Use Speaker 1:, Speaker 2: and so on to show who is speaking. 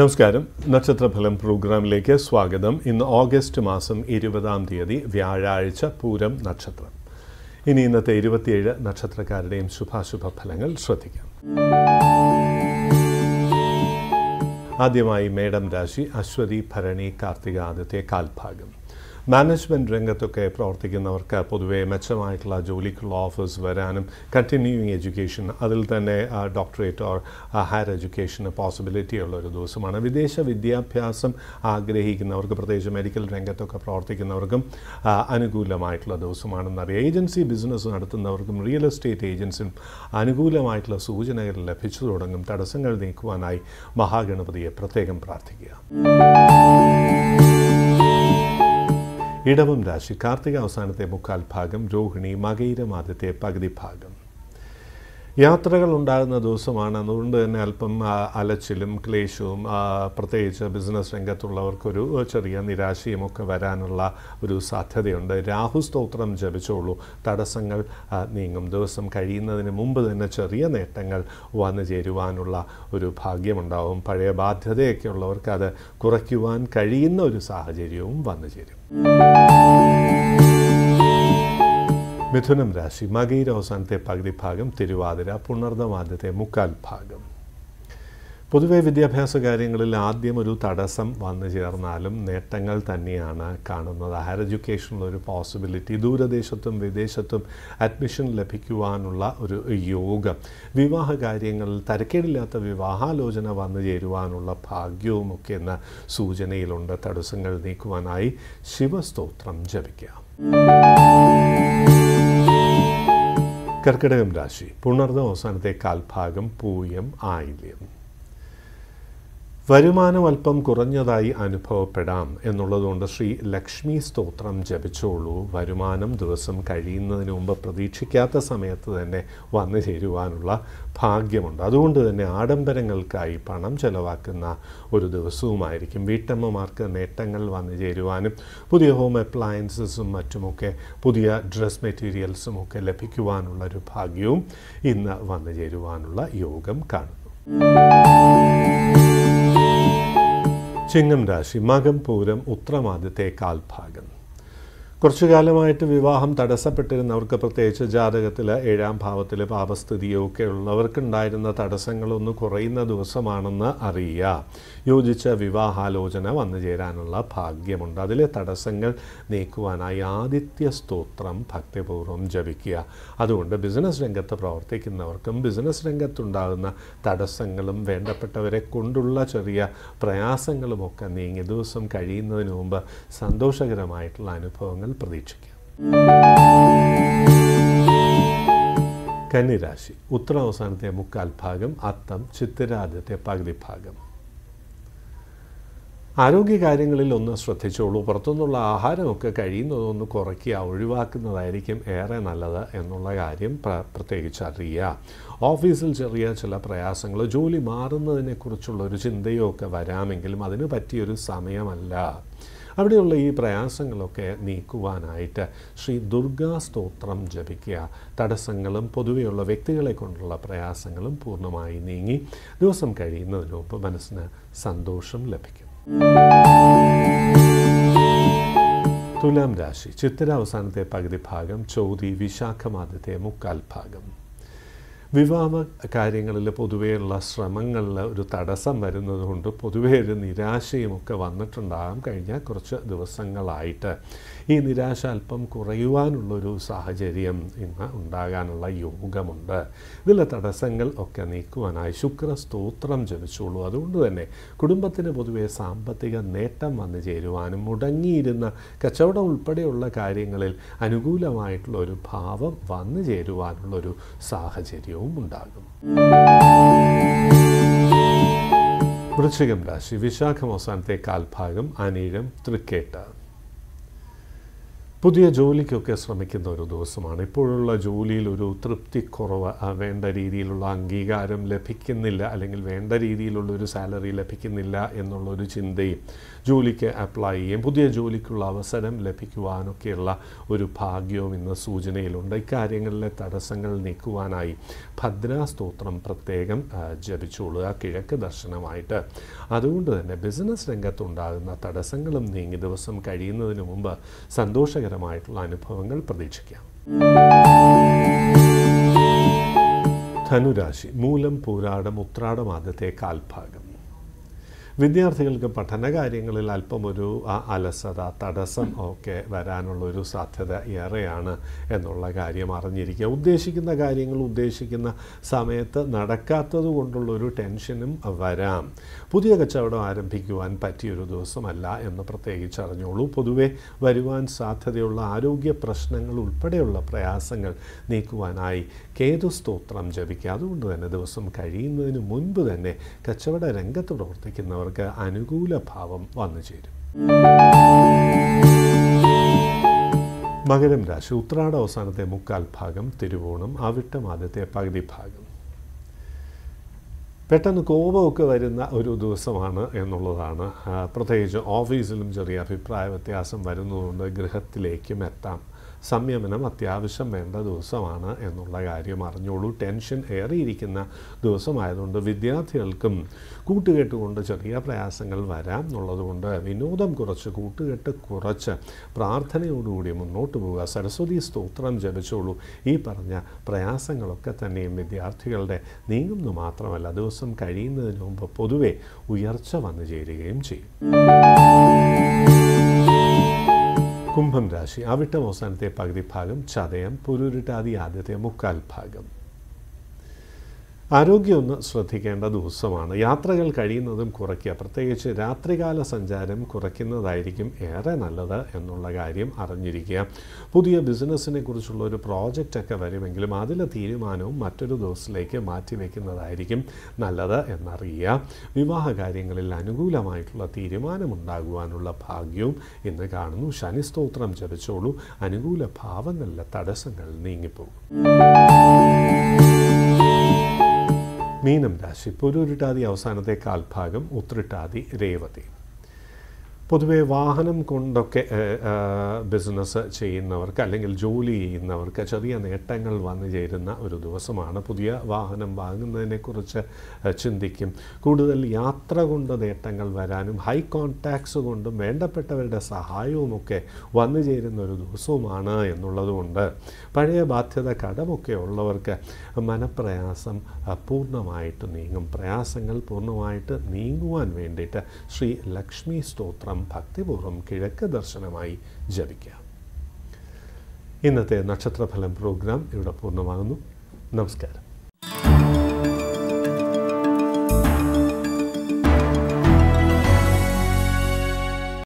Speaker 1: നമസ്കാരം നക്ഷത്രഫലം പ്രോഗ്രാമിലേക്ക് സ്വാഗതം ഇന്ന് ഓഗസ്റ്റ് മാസം ഇരുപതാം തീയതി വ്യാഴാഴ്ച പൂരം നക്ഷത്രം ഇനി ഇന്നത്തെ ഇരുപത്തിയേഴ് നക്ഷത്രക്കാരുടെയും ശുഭാശുഭ ഫലങ്ങൾ ശ്രദ്ധിക്കാം ആദ്യമായി മേഡം രാശി അശ്വതി ഭരണി കാർത്തിക ആദ്യത്തെ കാൽഭാഗം മാനേജ്മെൻറ്റ് രംഗത്തൊക്കെ പ്രവർത്തിക്കുന്നവർക്ക് പൊതുവേ മെച്ചമായിട്ടുള്ള ജോലിക്കുള്ള ഓഫേഴ്സ് വരാനും കണ്ടിന്യൂയിങ് എഡ്യൂക്കേഷൻ അതിൽ തന്നെ ഡോക്ടറേറ്റ് ഓർ ഹയർ എഡ്യൂക്കേഷന് പോസിബിലിറ്റി ഉള്ള ഒരു ദിവസമാണ് വിദേശ വിദ്യാഭ്യാസം ആഗ്രഹിക്കുന്നവർക്ക് പ്രത്യേകിച്ച് മെഡിക്കൽ രംഗത്തൊക്കെ പ്രവർത്തിക്കുന്നവർക്കും അനുകൂലമായിട്ടുള്ള ദിവസമാണെന്നറിയാം ഏജൻസി ബിസിനസ് നടത്തുന്നവർക്കും റിയൽ എസ്റ്റേറ്റ് ഏജൻസിയും അനുകൂലമായിട്ടുള്ള സൂചനകൾ ലഭിച്ചു തുടങ്ങും തടസ്സങ്ങൾ നീക്കുവാനായി മഹാഗണപതിയെ പ്രത്യേകം പ്രാർത്ഥിക്കുക ഇടവം രാശി കാർത്തിക അവസാനത്തെ മുക്കാൽ ഭാഗം രോഹിണി മകയിരം ആദ്യത്തെ പകുതി ഭാഗം യാത്രകൾ ഉണ്ടാകുന്ന ദിവസമാണ് അതുകൊണ്ട് തന്നെ അല്പം അലച്ചിലും ക്ലേശവും പ്രത്യേകിച്ച് ബിസിനസ് രംഗത്തുള്ളവർക്കൊരു ചെറിയ നിരാശയുമൊക്കെ വരാനുള്ള ഒരു സാധ്യതയുണ്ട് രാഹു സ്തോത്രം ജപിച്ചോളൂ തടസ്സങ്ങൾ നീങ്ങും ദിവസം കഴിയുന്നതിന് മുമ്പ് തന്നെ ചെറിയ നേട്ടങ്ങൾ വന്നു ചേരുവാനുള്ള ഒരു ഭാഗ്യമുണ്ടാവും പഴയ ബാധ്യതയൊക്കെ ഉള്ളവർക്ക് അത് കുറയ്ക്കുവാൻ കഴിയുന്ന ഒരു സാഹചര്യവും വന്നു ചേരും മിഥുനം രാശി മകയിര അവസാനത്തെ പകുതി ഭാഗം തിരുവാതിര പുണർദം മുക്കാൽ ഭാഗം പൊതുവെ വിദ്യാഭ്യാസ കാര്യങ്ങളിൽ ആദ്യം ഒരു തടസ്സം വന്നു ചേർന്നാലും നേട്ടങ്ങൾ തന്നെയാണ് കാണുന്നത് ഹയർ എഡ്യൂക്കേഷനുള്ള ഒരു പോസിബിലിറ്റി ദൂരദേശത്തും വിദേശത്തും അഡ്മിഷൻ ലഭിക്കുവാനുള്ള ഒരു യോഗം വിവാഹ കാര്യങ്ങളിൽ തരക്കേടില്ലാത്ത വിവാഹാലോചന വന്നു ചേരുവാനുള്ള ഭാഗ്യവുമൊക്കെ എന്ന സൂചനയിലുണ്ട് തടസ്സങ്ങൾ നീക്കുവാനായി ശിവസ്തോത്രം ജപിക്കാം കർക്കിടകം രാശി പുണർന്ന അവസാനത്തെ കാൽഭാഗം പൂയം ആയില്യം വരുമാനം അല്പം കുറഞ്ഞതായി അനുഭവപ്പെടാം എന്നുള്ളതുകൊണ്ട് ശ്രീ ലക്ഷ്മി സ്തോത്രം ജപിച്ചോളൂ വരുമാനം ദിവസം കഴിയുന്നതിന് മുമ്പ് പ്രതീക്ഷിക്കാത്ത സമയത്ത് തന്നെ വന്നു ചേരുവാനുള്ള ഭാഗ്യമുണ്ട് അതുകൊണ്ട് തന്നെ ആഡംബരങ്ങൾക്കായി പണം ചെലവാക്കുന്ന ഒരു ദിവസവുമായിരിക്കും വീട്ടമ്മമാർക്ക് നേട്ടങ്ങൾ വന്നു ചേരുവാനും പുതിയ ഹോം അപ്ലയൻസസും മറ്റുമൊക്കെ പുതിയ ഡ്രസ് മെറ്റീരിയൽസും ഒക്കെ ലഭിക്കുവാനുള്ളൊരു ഒരു ഭാഗ്യവും ഇന്ന് വന്നു ചേരുവാനുള്ള യോഗം കാണുന്നു ചിങ്ങം രാശി മകം പൂരം ഉത്രമാദ്യത്തെ കാൽഭാഗം കുറച്ചു കാലമായിട്ട് വിവാഹം തടസ്സപ്പെട്ടിരുന്നവർക്ക് പ്രത്യേകിച്ച് ജാതകത്തിൽ ഏഴാം ഭാവത്തിൽ പാപസ്ഥിതിയോ ഒക്കെ ഉള്ളവർക്കുണ്ടായിരുന്ന തടസ്സങ്ങളൊന്ന് കുറയുന്ന ദിവസമാണെന്ന് അറിയുക യോജിച്ച വിവാഹാലോചന വന്നു ചേരാനുള്ള ഭാഗ്യമുണ്ട് അതിലെ തടസ്സങ്ങൾ നീക്കുവാനായി ആദിത്യ സ്തോത്രം ഭക്തിപൂർവ്വം ജപിക്കുക അതുകൊണ്ട് ബിസിനസ് രംഗത്ത് പ്രവർത്തിക്കുന്നവർക്കും ബിസിനസ് രംഗത്തുണ്ടാകുന്ന തടസ്സങ്ങളും വേണ്ടപ്പെട്ടവരെ കൊണ്ടുള്ള ചെറിയ പ്രയാസങ്ങളുമൊക്കെ നീങ്ങി ദിവസം കഴിയുന്നതിന് മുമ്പ് സന്തോഷകരമായിട്ടുള്ള അനുഭവങ്ങൾ എന്ന് പ്രതീക്ഷിക്കാം കന്നിരാശി ഉത്തരാവസാനത്തെ മുക്കാൽ ഭാഗം അത്തം ചിത്തിരാദ്യത്തെ പകുതി ഭാഗം ആരോഗ്യകാര്യങ്ങളിൽ ഒന്ന് ശ്രദ്ധിച്ചോളൂ പുറത്തുനിന്നുള്ള ആഹാരമൊക്കെ കഴിയുന്നതൊന്ന് കുറയ്ക്കുക ഒഴിവാക്കുന്നതായിരിക്കും ഏറെ നല്ലത് എന്നുള്ള കാര്യം പ്രത്യേകിച്ച് അറിയുക ഓഫീസിൽ ചെറിയ ചില പ്രയാസങ്ങൾ ജോലി മാറുന്നതിനെക്കുറിച്ചുള്ള ഒരു ചിന്തയോ ഒക്കെ വരാമെങ്കിലും അതിന് പറ്റിയൊരു സമയമല്ല അവിടെയുള്ള ഈ പ്രയാസങ്ങളൊക്കെ നീക്കുവാനായിട്ട് ശ്രീ ദുർഗാ സ്തോത്രം ജപിക്കുക തടസ്സങ്ങളും പൊതുവെയുള്ള വ്യക്തികളെ കൊണ്ടുള്ള പ്രയാസങ്ങളും പൂർണ്ണമായി നീങ്ങി ദിവസം കഴിയുന്നതിന് മുമ്പ് മനസ്സിന് സന്തോഷം ലഭിക്കും തുലാം രാശി ചിത്തിര അവസാനത്തെ പകുതി ഭാഗം ചൗതി വിശാഖമാദ്യത്തെ മുക്കാൽ ഭാഗം വിവാഹ കാര്യങ്ങളിൽ പൊതുവെയുള്ള ശ്രമങ്ങളിൽ ഒരു തടസ്സം വരുന്നതുകൊണ്ട് പൊതുവേ ഒരു നിരാശയുമൊക്കെ വന്നിട്ടുണ്ടാകാം കഴിഞ്ഞ കുറച്ച് ദിവസങ്ങളായിട്ട് ഈ നിരാശ അല്പം കുറയുവാനുള്ളൊരു സാഹചര്യം ഇന്ന് ഉണ്ടാകാനുള്ള യോഗമുണ്ട് ഇതിലെ തടസ്സങ്ങൾ ഒക്കെ നീക്കുവാനായി ശുക്ര സ്തോത്രം ജപിച്ചുള്ളൂ അതുകൊണ്ട് തന്നെ കുടുംബത്തിന് പൊതുവേ സാമ്പത്തിക നേട്ടം വന്നു ചേരുവാനും മുടങ്ങിയിരുന്ന കച്ചവടം ഉൾപ്പെടെയുള്ള കാര്യങ്ങളിൽ അനുകൂലമായിട്ടുള്ള ഒരു ഭാവം വന്നു ചേരുവാനുള്ളൊരു സാഹചര്യവും മാറ്റവും ഉണ്ടാകും വൃശ്ചികം രാശി വിശാഖം അവസാനത്തെ കാൽഭാഗം അനീഴം തൃക്കേട്ട പുതിയ ജോലിക്കൊക്കെ ശ്രമിക്കുന്ന ഒരു ദിവസമാണ് ഇപ്പോഴുള്ള ജോലിയിൽ ഒരു തൃപ്തിക്കുറവ് വേണ്ട രീതിയിലുള്ള അംഗീകാരം ലഭിക്കുന്നില്ല അല്ലെങ്കിൽ വേണ്ട രീതിയിലുള്ള ഒരു സാലറി ലഭിക്കുന്നില്ല എന്നുള്ളൊരു ചിന്തയും ജോലിക്ക് അപ്ലൈ ചെയ്യും പുതിയ ജോലിക്കുള്ള അവസരം ലഭിക്കുവാനൊക്കെയുള്ള ഒരു ഭാഗ്യവും ഇന്ന് സൂചനയിലുണ്ട് ഇക്കാര്യങ്ങളിലെ തടസ്സങ്ങൾ നീക്കുവാനായി ഭദ്രാസ്തോത്രം പ്രത്യേകം ജപിച്ചുകൊള്ളുക കിഴക്ക് ദർശനമായിട്ട് അതുകൊണ്ട് തന്നെ ബിസിനസ് രംഗത്തുണ്ടാകുന്ന തടസ്സങ്ങളും നീങ്ങി ദിവസം കഴിയുന്നതിന് മുമ്പ് സന്തോഷകരം ഗുണകരമായിട്ടുള്ള അനുഭവങ്ങൾ പ്രതീക്ഷിക്കാം ധനുരാശി മൂലം പൂരാടം ഉത്രാടം ആദ്യത്തെ കാൽഭാഗം വിദ്യാർത്ഥികൾക്ക് പഠന കാര്യങ്ങളിൽ അല്പമൊരു അലസത തടസ്സം ഒക്കെ വരാനുള്ളൊരു സാധ്യത ഏറെയാണ് എന്നുള്ള കാര്യം അറിഞ്ഞിരിക്കുക ഉദ്ദേശിക്കുന്ന കാര്യങ്ങൾ ഉദ്ദേശിക്കുന്ന സമയത്ത് നടക്കാത്തത് കൊണ്ടുള്ളൊരു ടെൻഷനും വരാം പുതിയ കച്ചവടം ആരംഭിക്കുവാൻ പറ്റിയൊരു ദിവസമല്ല എന്ന് പ്രത്യേകിച്ച് അറിഞ്ഞോളൂ പൊതുവെ വരുവാൻ സാധ്യതയുള്ള ആരോഗ്യ പ്രശ്നങ്ങൾ ഉൾപ്പെടെയുള്ള പ്രയാസങ്ങൾ നീക്കുവാനായി കേതു സ്തോത്രം ജപിക്കുക അതുകൊണ്ട് തന്നെ ദിവസം കഴിയുന്നതിന് മുൻപ് തന്നെ കച്ചവട രംഗത്ത് പ്രവർത്തിക്കുന്നവർ അവർക്ക് അനുകൂല ഭാവം വന്നു ചേരും മകരം രാശി ഉത്രാട അവസാനത്തെ മുക്കാൽ ഭാഗം തിരുവോണം അവിട്ടം ആദ്യത്തെ പകുതി ഭാഗം പെട്ടെന്ന് കോപമൊക്കെ വരുന്ന ഒരു ദിവസമാണ് എന്നുള്ളതാണ് പ്രത്യേകിച്ച് ഓഫീസിലും ചെറിയ അഭിപ്രായ വ്യത്യാസം വരുന്നതുകൊണ്ട് ഗൃഹത്തിലേക്കും എത്താം സംയമനം അത്യാവശ്യം വേണ്ട ദിവസമാണ് എന്നുള്ള കാര്യം അറിഞ്ഞോളൂ ടെൻഷൻ ഏറിയിരിക്കുന്ന ദിവസമായതുകൊണ്ട് വിദ്യാർത്ഥികൾക്കും കൂട്ടുകെട്ടുകൊണ്ട് ചെറിയ പ്രയാസങ്ങൾ വരാം എന്നുള്ളതുകൊണ്ട് വിനോദം കുറച്ച് കൂട്ടുകെട്ട് കുറച്ച് പ്രാർത്ഥനയോടുകൂടി മുന്നോട്ട് പോവുക സരസ്വതി സ്തോത്രം ജപിച്ചോളൂ ഈ പറഞ്ഞ പ്രയാസങ്ങളൊക്കെ തന്നെയും വിദ്യാർത്ഥികളുടെ നീങ്ങുന്നു മാത്രമല്ല ദിവസം കഴിയുന്നതിന് മുമ്പ് പൊതുവെ ഉയർച്ച വന്നു ചേരുകയും ചെയ്യും കുംഭം രാശി അവിട്ടം അവസാനത്തെ പകുതി ഭാഗം ചതയം പുരുരുട്ടാതി ആദ്യത്തെ മുക്കാൽ ഭാഗം ആരോഗ്യം ഒന്ന് ശ്രദ്ധിക്കേണ്ട ദിവസമാണ് യാത്രകൾ കഴിയുന്നതും കുറയ്ക്കുക പ്രത്യേകിച്ച് രാത്രികാല സഞ്ചാരം കുറയ്ക്കുന്നതായിരിക്കും ഏറെ നല്ലത് എന്നുള്ള കാര്യം അറിഞ്ഞിരിക്കുക പുതിയ ബിസിനസ്സിനെ കുറിച്ചുള്ള ഒരു പ്രോജക്റ്റൊക്കെ വരുമെങ്കിലും അതിലെ തീരുമാനവും മറ്റൊരു ദിവസത്തിലേക്ക് മാറ്റിവെക്കുന്നതായിരിക്കും നല്ലത് എന്നറിയുക വിവാഹ കാര്യങ്ങളിൽ അനുകൂലമായിട്ടുള്ള തീരുമാനമുണ്ടാകുവാനുള്ള ഭാഗ്യവും ഇന്ന് കാണുന്നു ശനി സ്തോത്രം ജപിച്ചോളൂ അനുകൂല ഭാവങ്ങളിലെ തടസ്സങ്ങൾ നീങ്ങിപ്പോകും മീനം രാശി പുരൂരിട്ടാതി അവസാനത്തെ കാൽഭാഗം ഉത്രിട്ടാതി രേവതി പൊതുവെ വാഹനം കൊണ്ടൊക്കെ ബിസിനസ് ചെയ്യുന്നവർക്ക് അല്ലെങ്കിൽ ജോലി ചെയ്യുന്നവർക്ക് ചെറിയ നേട്ടങ്ങൾ വന്നു ചേരുന്ന ഒരു ദിവസമാണ് പുതിയ വാഹനം വാങ്ങുന്നതിനെക്കുറിച്ച് ചിന്തിക്കും കൂടുതൽ യാത്ര കൊണ്ട് നേട്ടങ്ങൾ വരാനും ഹൈ കോൺടാക്ട്സ് കൊണ്ടും വേണ്ടപ്പെട്ടവരുടെ സഹായവുമൊക്കെ വന്നു ചേരുന്ന ഒരു ദിവസവുമാണ് എന്നുള്ളതുകൊണ്ട് പഴയ ബാധ്യത കടമൊക്കെ ഉള്ളവർക്ക് മനപ്രയാസം പൂർണ്ണമായിട്ട് നീങ്ങും പ്രയാസങ്ങൾ പൂർണ്ണമായിട്ട് നീങ്ങുവാൻ വേണ്ടിയിട്ട് ശ്രീ ലക്ഷ്മി സ്തോത്രം ഭക്തിപൂർവ്വം കിഴക്ക് ദർശനമായി ജപിക്കാം ഇന്നത്തെ നക്ഷത്രഫലം പ്രോഗ്രാം ഇവിടെ പൂർണ്ണമാകുന്നു നമസ്കാരം